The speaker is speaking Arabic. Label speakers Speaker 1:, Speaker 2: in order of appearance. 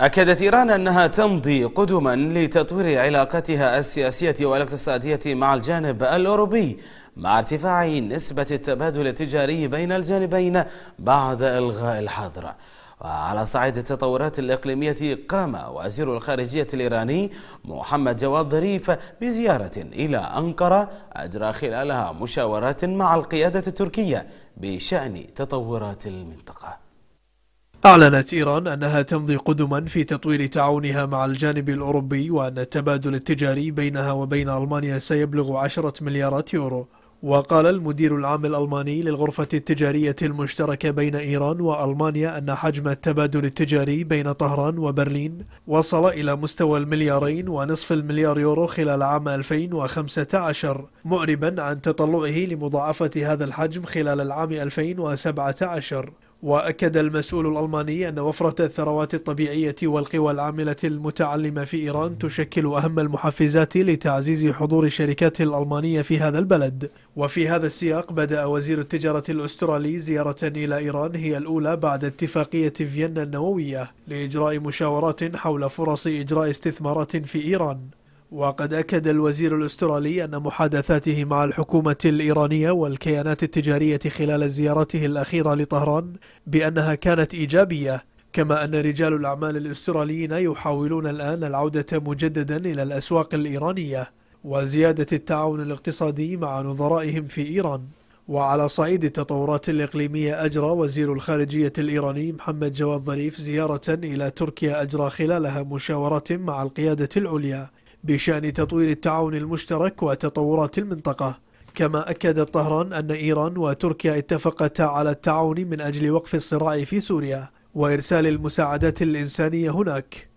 Speaker 1: أكدت إيران أنها تمضي قدما لتطوير علاقتها السياسية والاقتصادية مع الجانب الأوروبي مع ارتفاع نسبة التبادل التجاري بين الجانبين بعد إلغاء الحظر وعلى صعيد التطورات الإقليمية قام وزير الخارجية الإيراني محمد جواد ظريف بزيارة إلى أنقرة أجرى خلالها مشاورات مع القيادة التركية بشأن تطورات المنطقة
Speaker 2: أعلنت إيران أنها تمضي قدما في تطوير تعاونها مع الجانب الأوروبي وأن التبادل التجاري بينها وبين ألمانيا سيبلغ عشرة مليارات يورو وقال المدير العام الألماني للغرفة التجارية المشتركة بين إيران وألمانيا أن حجم التبادل التجاري بين طهران وبرلين وصل إلى مستوى المليارين ونصف المليار يورو خلال عام 2015 معربا عن تطلعه لمضاعفة هذا الحجم خلال العام 2017 وأكد المسؤول الألماني أن وفرة الثروات الطبيعية والقوى العاملة المتعلمة في إيران تشكل أهم المحفزات لتعزيز حضور الشركات الألمانية في هذا البلد وفي هذا السياق بدأ وزير التجارة الأسترالي زيارة إلى إيران هي الأولى بعد اتفاقية فيينا النووية لإجراء مشاورات حول فرص إجراء استثمارات في إيران وقد أكد الوزير الأسترالي أن محادثاته مع الحكومة الإيرانية والكيانات التجارية خلال زيارته الأخيرة لطهران بأنها كانت إيجابية كما أن رجال الأعمال الأستراليين يحاولون الآن العودة مجددا إلى الأسواق الإيرانية وزيادة التعاون الاقتصادي مع نظرائهم في إيران وعلى صعيد التطورات الإقليمية أجرى وزير الخارجية الإيراني محمد جواد ظريف زيارة إلى تركيا أجرى خلالها مشاورات مع القيادة العليا بشأن تطوير التعاون المشترك وتطورات المنطقة كما أكدت طهران أن إيران وتركيا اتفقتا على التعاون من أجل وقف الصراع في سوريا وإرسال المساعدات الإنسانية هناك